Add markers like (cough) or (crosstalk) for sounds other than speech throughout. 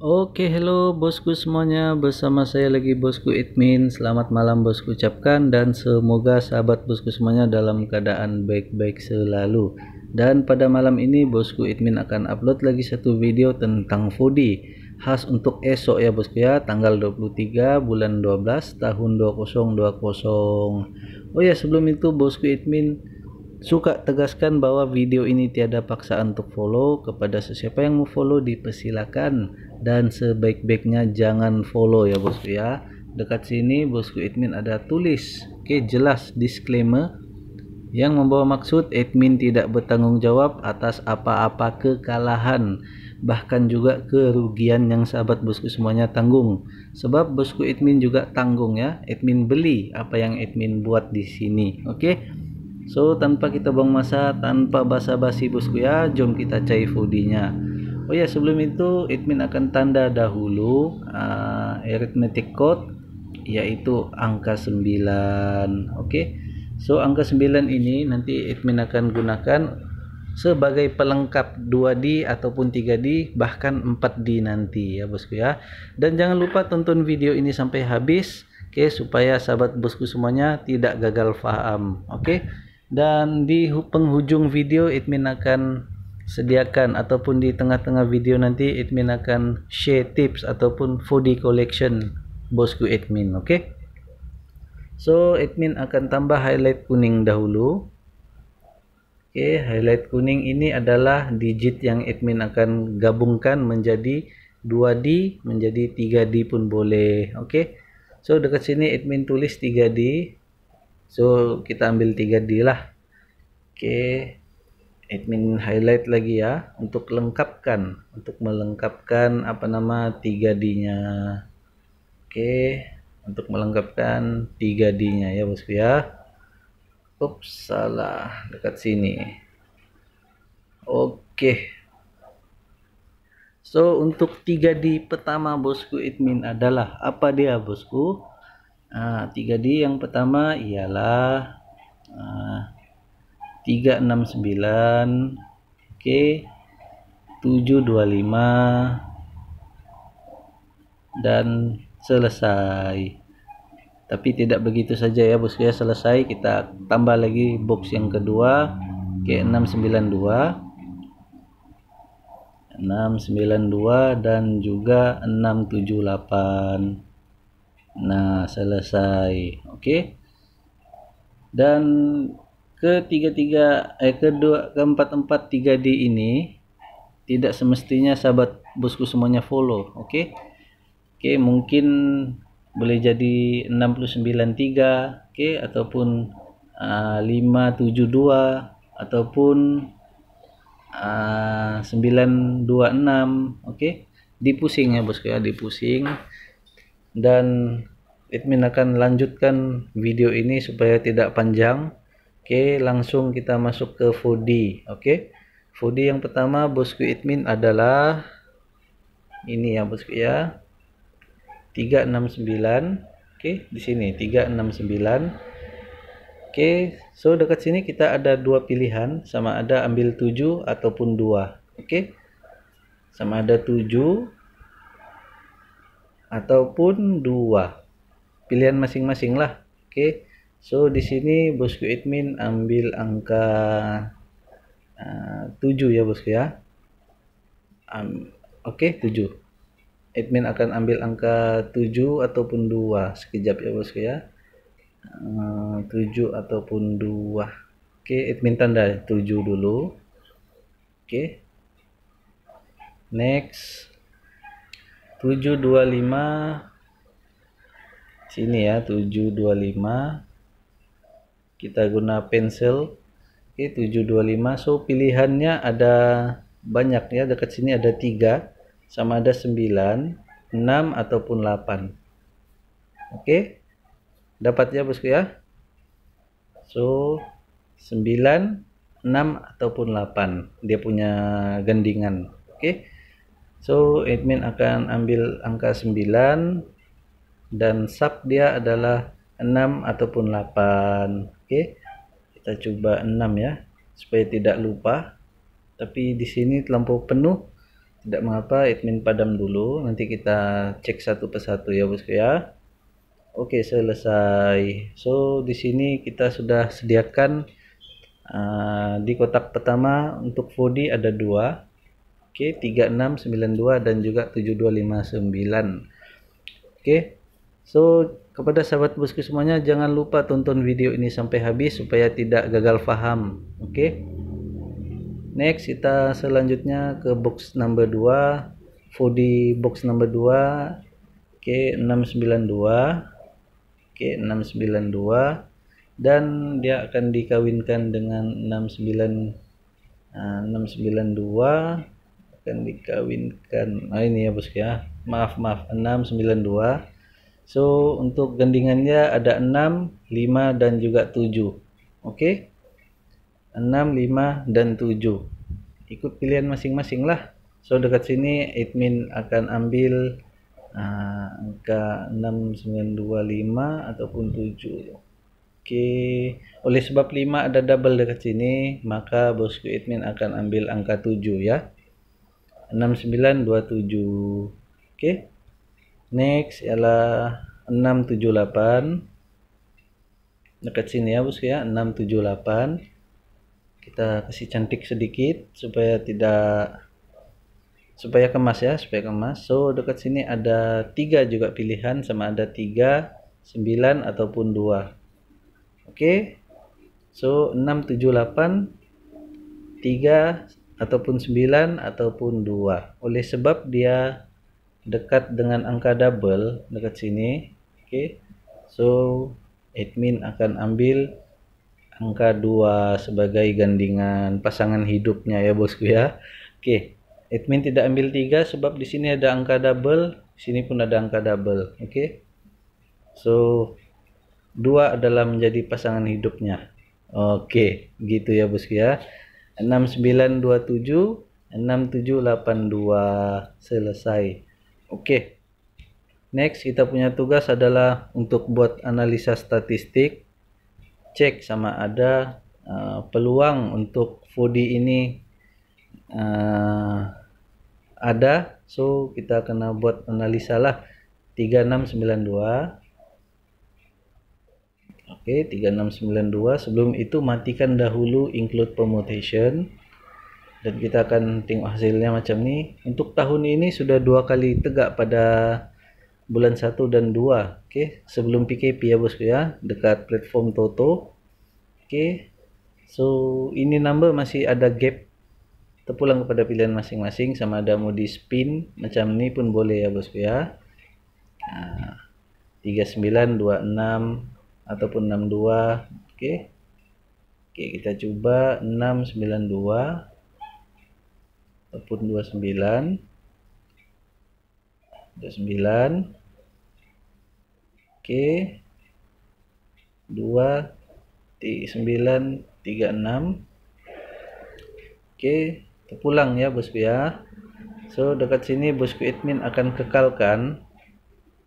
Oke, hello bosku semuanya. Bersama saya lagi bosku Admin. Selamat malam bosku ucapkan dan semoga sahabat bosku semuanya dalam keadaan baik-baik selalu. Dan pada malam ini bosku Admin akan upload lagi satu video tentang foodie khas untuk esok ya bosku ya tanggal 23 bulan 12 tahun 2020. Oh ya sebelum itu bosku Admin suka tegaskan bahwa video ini tiada paksaan untuk follow kepada sesiapa yang mau follow dipersilakan dan sebaik-baiknya jangan follow ya bosku ya dekat sini bosku admin ada tulis oke jelas disclaimer yang membawa maksud admin tidak bertanggung jawab atas apa-apa kekalahan bahkan juga kerugian yang sahabat bosku semuanya tanggung sebab bosku admin juga tanggung ya admin beli apa yang admin buat di sini oke okay? so tanpa kita buang masa tanpa basa-basi bosku ya jom kita cai foodinya Oh ya sebelum itu admin akan tanda dahulu uh, arithmetic code yaitu angka 9. Oke. Okay? So angka 9 ini nanti admin akan gunakan sebagai pelengkap 2D ataupun 3D bahkan 4D nanti ya bosku ya. Dan jangan lupa tonton video ini sampai habis oke okay, supaya sahabat bosku semuanya tidak gagal paham. Oke. Okay? Dan di penghujung video admin akan sediakan ataupun di tengah-tengah video nanti admin akan share tips ataupun 4D collection bosku admin oke so admin akan tambah highlight kuning dahulu oke highlight kuning ini adalah digit yang admin akan gabungkan menjadi 2D menjadi 3D pun boleh oke so dekat sini admin tulis 3D so kita ambil 3D lah oke admin highlight lagi ya untuk lengkapkan untuk melengkapkan apa nama 3D nya oke untuk melengkapkan 3D nya ya bosku ya ups salah dekat sini oke so untuk 3D pertama bosku admin adalah apa dia bosku nah, 3D yang pertama ialah nah, 369 oke okay, 725 dan selesai tapi tidak begitu saja ya bosku ya selesai kita tambah lagi box yang kedua oke okay, 692 692 dan juga 678 nah selesai oke okay. dan ke tiga eh kedua keempat empat tiga D ini tidak semestinya sahabat bosku semuanya follow oke okay? oke okay, mungkin boleh jadi 693 oke okay? ataupun ah, uh, 572 ataupun uh, ah, 926 oke okay? dipusing ya bosku ya dipusing dan admin akan lanjutkan video ini supaya tidak panjang Oke, langsung kita masuk ke foodie. Oke. Foodie yang pertama bosku admin adalah ini ya bosku ya. 369. Oke, di sini 369. Oke, so dekat sini kita ada dua pilihan sama ada ambil 7 ataupun 2. Oke. Sama ada 7 ataupun 2. Pilihan masing-masing lah. Oke. So di sini bosku admin ambil angka eh, uh, 7 ya bosku ya. Um, Oke okay, 7. Admin akan ambil angka 7 ataupun 2 sekejap ya bosku ya. Eh, uh, 7 ataupun 2. Oke okay, admin tanda 7 dulu. Oke. Okay. Next. 725 sini ya 725 kita guna pensil Oke, 725 so pilihannya ada banyak ya dekat sini ada tiga sama ada 9 6 ataupun 8 oke dapat ya bosku ya so 9 6 ataupun 8 dia punya gendingan oke okay. so admin akan ambil angka 9 dan sub dia adalah 6 ataupun 8 Oke. Kita coba 6 ya supaya tidak lupa. Tapi di sini terlampau penuh. Tidak mengapa admin padam dulu, nanti kita cek satu persatu ya Bosku ya. Oke, selesai. So, di sini kita sudah sediakan uh, di kotak pertama untuk FODI ada dua Oke, okay, 3692 dan juga 7259. Oke. Okay. So, kepada sahabat bosku semuanya jangan lupa tonton video ini sampai habis supaya tidak gagal paham. Oke. Okay? Next kita selanjutnya ke box number 2, Fodi box number 2. Oke, okay, 692. Oke, okay, 692 dan dia akan dikawinkan dengan 69 uh, 692 akan dikawinkan Nah, ini ya bosku ya maaf maaf 692 So untuk gendingannya ada 6, 5 dan juga 7. Oke. Okay? 6, 5 dan 7. Ikut pilihan masing-masing lah. So dekat sini admin akan ambil uh, angka 6925 ataupun 7. Oke. Okay. Oleh sebab 5 ada double dekat sini, maka bosku admin akan ambil angka 7 ya. 6927. Oke. Okay? next ialah 678 dekat sini ya bos ya 678 kita kasih cantik sedikit supaya tidak supaya kemas ya supaya kemas so dekat sini ada tiga juga pilihan sama ada tiga 9 ataupun 2 oke okay? so 678 3 ataupun 9 ataupun 2 oleh sebab dia dekat dengan angka double dekat sini oke okay. so admin akan ambil angka 2 sebagai gandingan pasangan hidupnya ya bosku ya oke okay. admin tidak ambil 3 sebab di sini ada angka double di sini pun ada angka double oke okay. so 2 adalah menjadi pasangan hidupnya oke okay. gitu ya bosku ya 6927 6782 selesai Oke. Next, kita punya tugas adalah untuk buat analisa statistik. Cek sama ada uh, peluang untuk FODI ini uh, ada. So, kita kena buat analisa lah. 3692. Oke, okay, 3692. Sebelum itu matikan dahulu include permutation dan kita akan tengok hasilnya macam ni untuk tahun ini sudah dua kali tegak pada bulan 1 dan 2 okay. sebelum PKP ya bosku ya dekat platform Toto okay. so ini number masih ada gap terpulang kepada pilihan masing-masing sama ada mau di spin macam ni pun boleh ya bosku ya nah, 39, 26 ataupun 62 oke okay. oke kita coba 692 ataupun 29 29 oke 2 9 36 oke terpulang ya bosku ya so dekat sini bosku admin akan kekalkan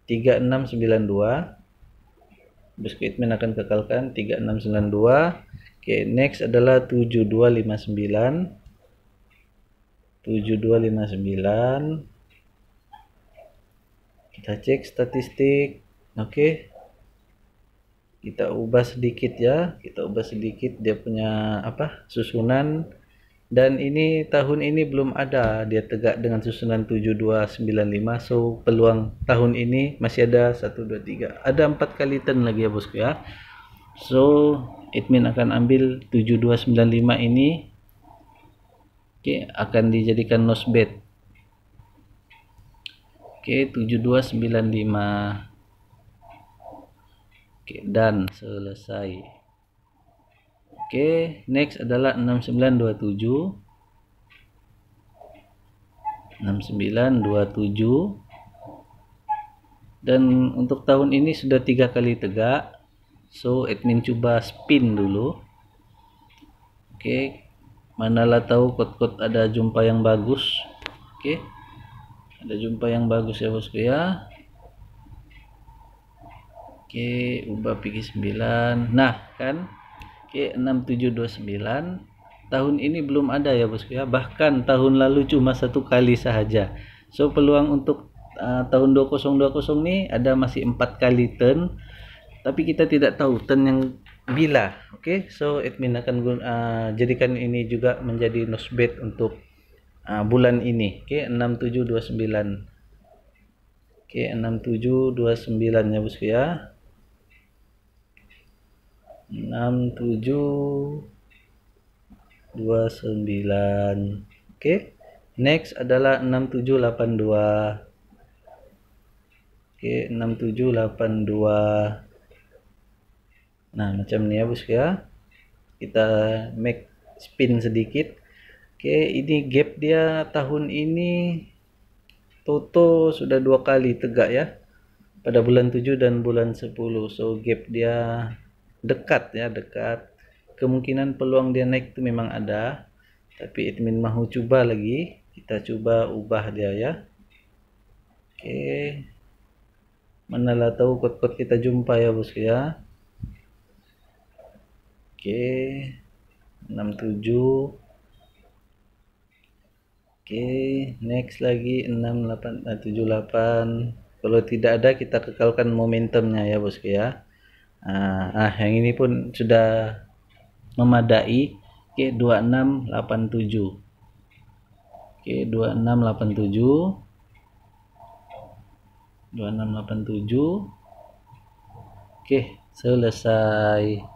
3692 bosku admin akan kekalkan 3692 oke next adalah 7259 7259 kita cek statistik oke okay. kita ubah sedikit ya kita ubah sedikit dia punya apa susunan dan ini tahun ini belum ada dia tegak dengan susunan 7295 so peluang tahun ini masih ada 1 2 3 ada empat kali turn lagi ya bosku ya so admin akan ambil 7295 ini Oke, akan dijadikan nosebed. Oke, 7295. Oke, dan selesai. Oke, next adalah 6927. 6927 dan untuk tahun ini sudah tiga kali tegak so admin coba spin dulu oke okay, manalah tahu kot-kot ada jumpa yang bagus. Oke. Okay. Ada jumpa yang bagus ya bosku ya. Oke, okay, ubah pigi 9. Nah, kan? Oke, okay, 6729. Tahun ini belum ada ya bosku ya. Bahkan tahun lalu cuma satu kali saja. So peluang untuk uh, tahun 2020 nih ada masih empat kali turn tapi kita tidak tahu turn yang bila oke okay? so admin akan guna, uh, jadikan ini juga menjadi nosebet untuk uh, bulan ini oke okay? 6729 oke okay, 6729 ya bosku ya 6729 oke okay? next adalah 6782 oke okay, 6782 nah macam ini ya bos ya kita make spin sedikit oke ini gap dia tahun ini Toto sudah dua kali tegak ya pada bulan 7 dan bulan 10 so gap dia dekat ya dekat kemungkinan peluang dia naik itu memang ada tapi admin mau coba lagi kita coba ubah dia ya oke manalah tahu kot-kot kita jumpa ya bos ya oke 67 oke next lagi 6878. Eh, kalau tidak ada kita kekalkan momentumnya ya bosku ya nah, ah yang ini pun sudah memadai oke 2687 oke 2687 2687 oke selesai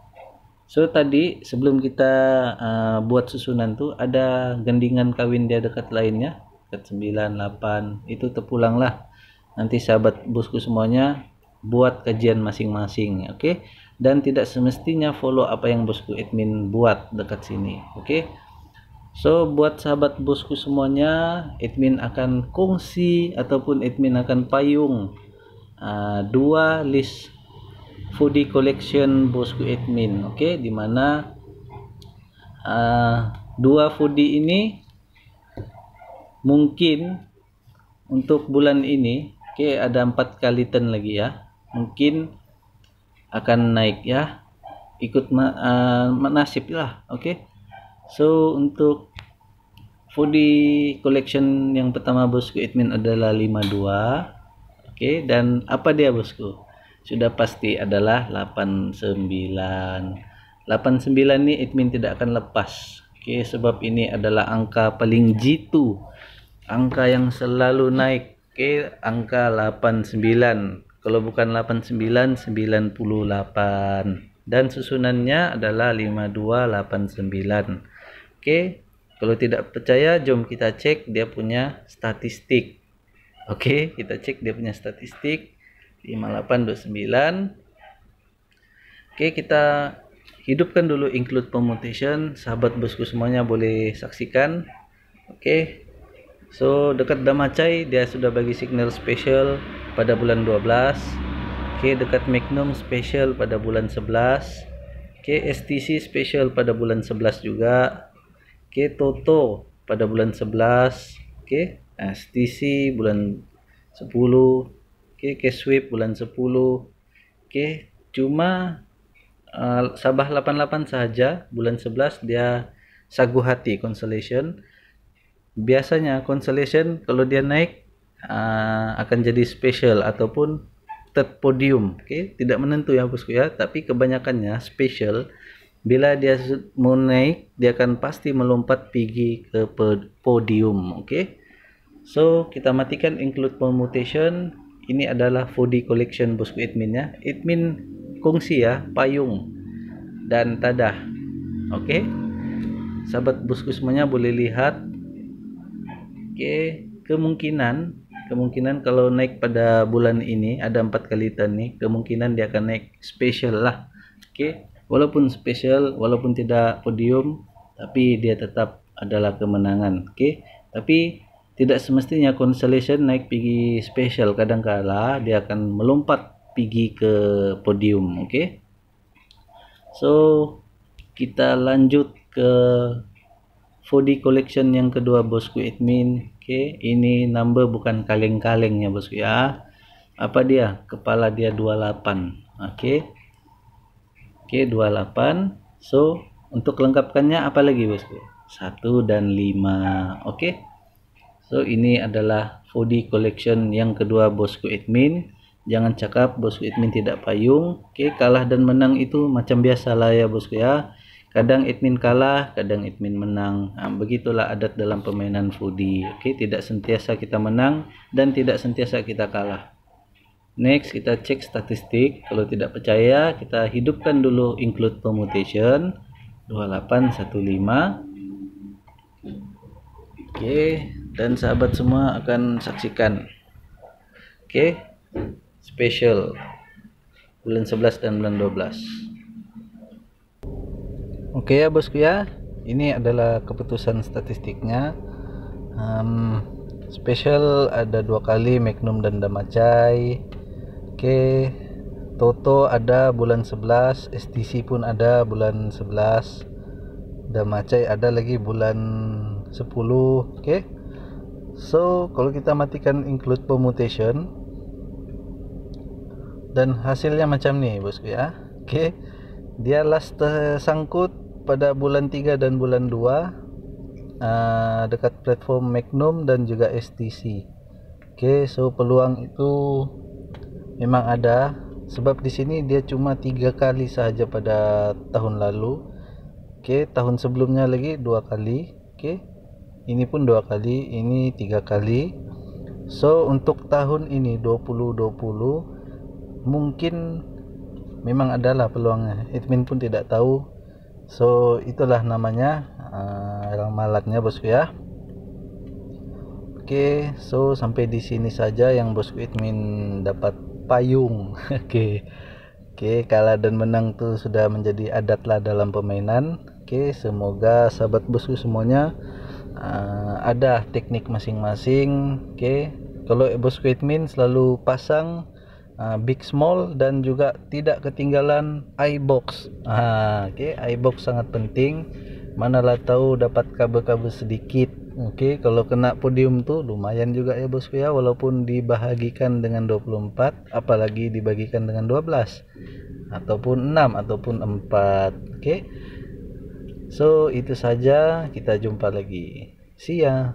So tadi sebelum kita uh, buat susunan tuh ada gendingan kawin dia dekat lainnya dekat 9 8 itu terpulang lah. Nanti sahabat bosku semuanya buat kajian masing-masing, oke? Okay? Dan tidak semestinya follow apa yang bosku admin buat dekat sini, oke? Okay? So buat sahabat bosku semuanya, admin akan kongsi ataupun admin akan payung uh, dua list Foodie Collection bosku admin oke okay? dimana uh, ah, dua foodie ini mungkin untuk bulan ini oke okay, ada empat kali ten lagi ya mungkin akan naik ya ikut ma uh, nasib lah oke okay? so untuk Fudi collection yang pertama bosku admin adalah 52 oke okay, dan apa dia bosku sudah pasti adalah 89 89 ini admin tidak akan lepas Oke okay, sebab ini adalah angka paling jitu angka yang selalu naik ke okay, angka 89 kalau bukan 89 98 dan susunannya adalah 5289 Oke okay, kalau tidak percaya jom kita cek dia punya statistik Oke kita cek dia punya statistik 5829 oke kita hidupkan dulu include permutation sahabat bosku semuanya boleh saksikan oke so dekat damacai dia sudah bagi signal special pada bulan 12 oke dekat magnum special pada bulan 11 oke STC special pada bulan 11 juga oke Toto pada bulan 11 oke STC bulan 10 Oke, okay, cash sweep bulan 10. Oke, okay, cuma uh, Sabah 88 saja bulan 11 dia sagu hati consolation. Biasanya consolation kalau dia naik uh, akan jadi special ataupun third podium. Oke, okay? tidak menentu ya bosku ya, tapi kebanyakannya special bila dia mau naik dia akan pasti melompat pergi ke podium. Oke. Okay? So, kita matikan include permutation ini adalah Foodie Collection bosku adminnya admin kongsi ya payung dan tadah oke okay? sahabat bosku semuanya boleh lihat oke okay. kemungkinan kemungkinan kalau naik pada bulan ini ada empat kali tani kemungkinan dia akan naik special lah oke okay? walaupun special walaupun tidak podium tapi dia tetap adalah kemenangan oke okay? tapi tidak semestinya constellation naik pigi spesial, kala dia akan melompat pigi ke podium, oke? So, kita lanjut ke 4D collection yang kedua bosku admin. Oke, ini number bukan kaleng kalengnya bosku ya. Apa dia? Kepala dia 28. Oke. Okay? Oke, okay, 28. So, untuk lengkapkannya apa lagi bosku? 1 dan 5. Oke so ini adalah foodie collection yang kedua bosku admin jangan cakap bosku admin tidak payung oke okay, kalah dan menang itu macam biasa lah ya bosku ya kadang admin kalah kadang admin menang nah, begitulah adat dalam permainan foodie oke okay, tidak sentiasa kita menang dan tidak sentiasa kita kalah next kita cek statistik kalau tidak percaya kita hidupkan dulu include permutation 2815 oke dan sahabat semua akan saksikan oke okay? special bulan 11 dan bulan 12 oke okay ya bosku ya ini adalah keputusan statistiknya um, special ada dua kali magnum dan damacai oke okay. toto ada bulan 11 STC pun ada bulan 11 damacai ada lagi bulan 10 oke okay so kalau kita matikan include permutation dan hasilnya macam nih bosku ya oke okay. dia last tersangkut pada bulan 3 dan bulan 2 uh, ah, dekat platform Magnum dan juga STC oke so peluang itu memang ada sebab di sini dia cuma tiga kali saja pada tahun lalu oke okay, tahun sebelumnya lagi dua kali oke okay ini pun dua kali ini tiga kali so untuk tahun ini 2020 mungkin memang adalah peluangnya admin pun tidak tahu so itulah namanya uh, eh, malaknya bosku ya oke okay, so sampai di sini saja yang bosku admin dapat payung (laughs) oke okay. Oke, okay, kalah dan menang tuh sudah menjadi adat lah dalam permainan. Oke, okay, semoga sahabat bosku semuanya uh, ada teknik masing-masing oke okay. kalau Ebosquid Min selalu pasang uh, big small dan juga tidak ketinggalan eye box uh, ah, oke okay. eye box sangat penting manalah tahu dapat kabel-kabel sedikit oke okay. kalau kena podium tuh lumayan juga ya bosku ya walaupun dibahagikan dengan 24 apalagi dibagikan dengan 12 ataupun 6 ataupun 4 oke okay. So, itu saja. Kita jumpa lagi. See ya.